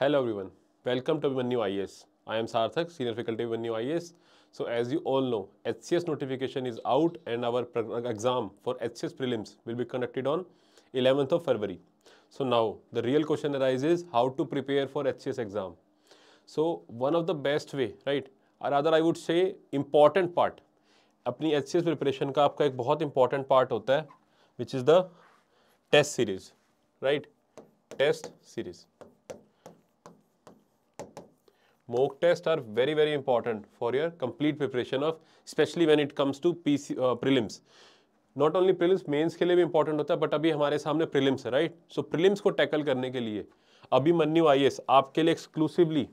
Hello everyone welcome to one new I S I am Sarthak senior faculty one new I S so as you all know H C S notification is out and our exam for H C S prelims will be conducted on eleventh of February so now the real question arise is how to prepare for H C S exam so one of the best way right और other I would से important part अपनी H C S preparation का आपका एक बहुत important part होता है which is the test series right test series mock tests are very very important for your complete preparation of especially when it comes to PC, uh, prelims not only prelims mains के लिए भी important होता है but अभी हमारे सामने prelims है right so prelims को टैकल करने के लिए अभी मन्यू आई आपके लिए एक्सक्लूसिवली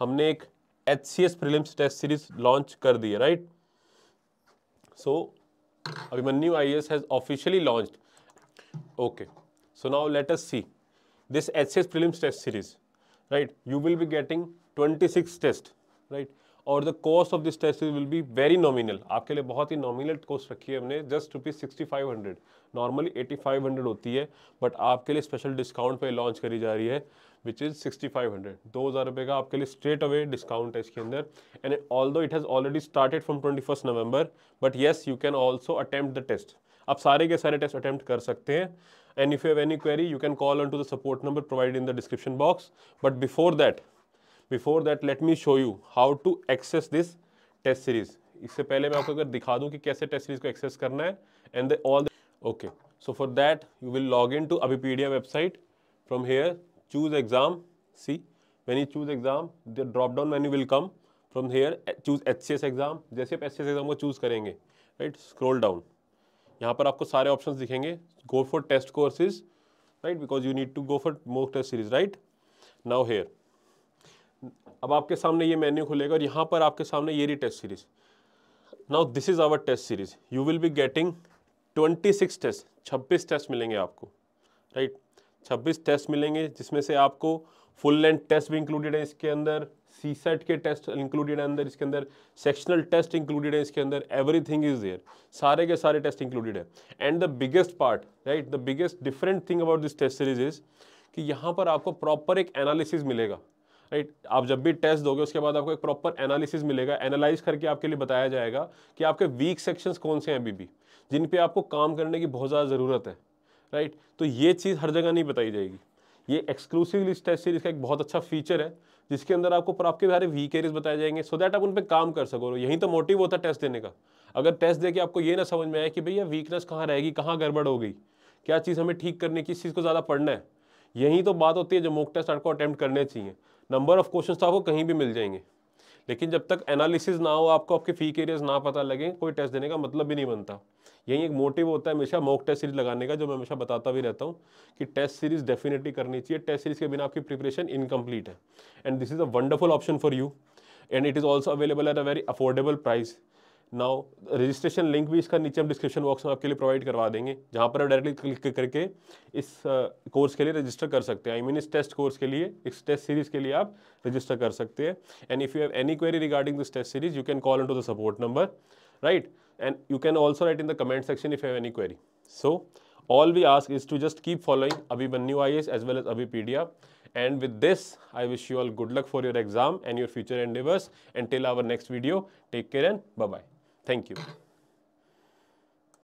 हमने एक H C S prelims test series launch कर दी है right so Abhimanyu I S has officially launched okay so now let us see this hs prelims test series right you will be getting 26 test right और the cost of this test will be very nominal आपके लिए बहुत ही nominal cost रखी है हमने just rupees sixty five hundred normally eighty five hundred होती है बट आपके लिए स्पेशल डिस्काउंट पे लॉन्च करी जा रही है which is sixty five hundred दो हज़ार रुपये का आपके लिए स्ट्रेट अवे डिस्काउंट है इसके अंदर and although it has already started from twenty first November but yes you can also attempt the test आप सारे के सारे टेस्ट अटैम्प्ट कर सकते हैं and if you have any query you can call on to the support number provide in the description box but before that before that let me show you how to access this test series इससे पहले मैं आपको अगर दिखा दूँ कि कैसे test series को एक्सेस करना है and the all okay so for that you will log in to अभी Abhipedia website from here choose exam see when you choose exam the drop down when you will come from here choose H C S exam जैसे आप H C S exam को choose करेंगे right scroll down यहाँ पर आपको सारे option दिखेंगे go for test courses right because you need to go for more test series right now here अब आपके सामने ये मेन्यू खुलेगा और यहाँ पर आपके सामने ये रही test series now this is our test series you will be getting twenty six test छब्बीस टेस्ट मिलेंगे आपको राइट right? छब्बीस टेस्ट मिलेंगे जिसमें से आपको फुल लेंथ टेस्ट भी इंक्लूडेड है इसके अंदर सी सेट के टेस्ट इंक्लूडेड है अंदर इसके अंदर सेक्शनल टेस्ट इंक्लूडेड है इसके अंदर एवरीथिंग इज देयर सारे के सारे टेस्ट इंक्लूडेड है and the biggest part right the biggest different thing about this test series is कि यहाँ पर आपको प्रॉपर एक एनालिसिस मिलेगा राइट आप जब भी टेस्ट दोगे उसके बाद आपको एक प्रॉपर एनालिसिस मिलेगा एनालाइज करके आपके लिए बताया जाएगा कि आपके वीक सेक्शंस कौन से हैं अभी भी जिन पे आपको काम करने की बहुत ज़्यादा ज़रूरत है राइट तो ये चीज़ हर जगह नहीं बताई जाएगी ये एक्सक्लूसिवली इस टेस्ट सीरीज़ का एक बहुत अच्छा फीचर है जिसके अंदर आपको आपके सारे वीक एरियज बताए जाएंगे सो so दैट आप उन पर काम कर सको यही तो मोटिव होता है टेस्ट देने का अगर टेस्ट दे के आपको ये ना समझ में आए कि भैया वीकनेस कहाँ रहेगी कहाँ गड़बड़ हो गई क्या चीज़ हमें ठीक करने की चीज़ को ज़्यादा पढ़ना है यही तो बात होती है जो मोक टेस्ट आपको अटैम्प्ट करने चाहिए नंबर ऑफ क्वेश्चन तो आपको कहीं भी मिल जाएंगे लेकिन जब तक एनालिसिस ना हो आपको आपके फी के ना पता लगे कोई टेस्ट देने का मतलब भी नहीं बनता यही एक मोटिव होता है हमेशा मॉक टेस्ट सीरीज लगाने का जो मैं हमेशा बताता भी रहता हूँ कि टेस्ट सीरीज डेफिनेटली करनी चाहिए टेस्ट सीरीज के बिना आपकी प्रिपरेशन इनकम्प्लीट है and this is a wonderful option for you and it is also available at a very affordable price now registration link भी इसका नीचे हम डिस्क्रिप्शन बॉक्स में आपके लिए प्रोवाइड करवा देंगे जहाँ पर आप डायरेक्टली क्लिक करके इस कोर्स के लिए रजिस्टर कर सकते हैं आई मीन इस टेस्ट कोर्स के लिए इस टेस्ट सीरीज़ के लिए आप रजिस्टर कर सकते हैं and if you have any query regarding this test series you can call in to the support number right and you can also write in the comment section if have any query so all we ask all we ask is to just keep following Edge IAS as well as Abhipedia. And with this, I wish you all good luck for your exam and your future endeavors. Until our next video, take care and bye-bye. Thank you.